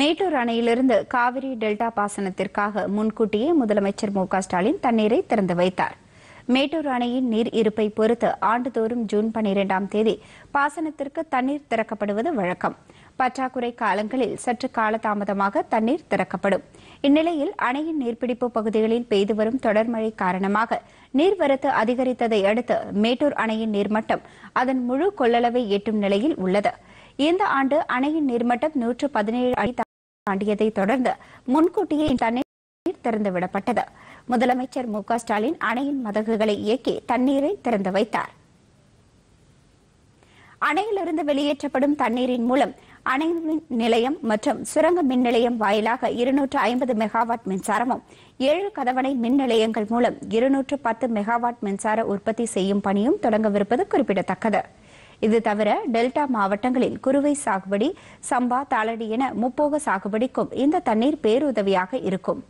மேட்டூர் அணையிலிருந்து காவிரி டெல்டா பாசனத்திற்காக முன்கூட்டியே முதலமைச்சர் மு ஸ்டாலின் தண்ணீரை திறந்து வைத்தார் மேட்டூர் அணையின் நீர் இருப்பை பொறுத்து ஆண்டுதோறும் ஜூன் பனிரெண்டாம் தேதி பாசனத்திற்கு தண்ணீர் திறக்கப்படுவது வழக்கம் பற்றாக்குறை காலங்களில் சற்று காலதாமதமாக தண்ணீர் திறக்கப்படும் இந்நிலையில் அணையின் நீர்பிடிப்பு பகுதிகளில் பெய்து வரும் தொடர் மழை காரணமாக நீர்வரத்து அதிகரித்ததை அடுத்து மேட்டூர் அணையின் நீர்மட்டம் அதன் முழு கொள்ளளவை எட்டும் நிலையில் உள்ளது இந்த ஆண்டு அணையின் நீர்மட்டம் நூற்று பதினேழு அடி தாண்டியதை தொடர்ந்து முன்கூட்டியே தண்ணீர் திறந்துவிடப்பட்டது முதலமைச்சர் மு ஸ்டாலின் அணையின் மதகுகளை இயக்கி தண்ணீரை திறந்து வைத்தார் அணையிலிருந்து வெளியேற்றப்படும் தண்ணீரின் மூலம் அணை மின் நிலையம் மற்றும் சுரங்க மின் நிலையம் வாயிலாக இருநூற்று ஐம்பது மெகாவாட் மின்சாரமும் ஏழு கதவணை மின் நிலையங்கள் மூலம் இருநூற்று பத்து மெகாவாட் மின்சார உற்பத்தி செய்யும் பணியும் தொடங்கவிருப்பது குறிப்பிடத்தக்கது இது தவிர டெல்டா மாவட்டங்களில் குறுவை சாகுபடி சம்பா தாளடி என முப்போக சாகுபடிக்கும் இந்த தண்ணீர் பேருதவியாக இருக்கும்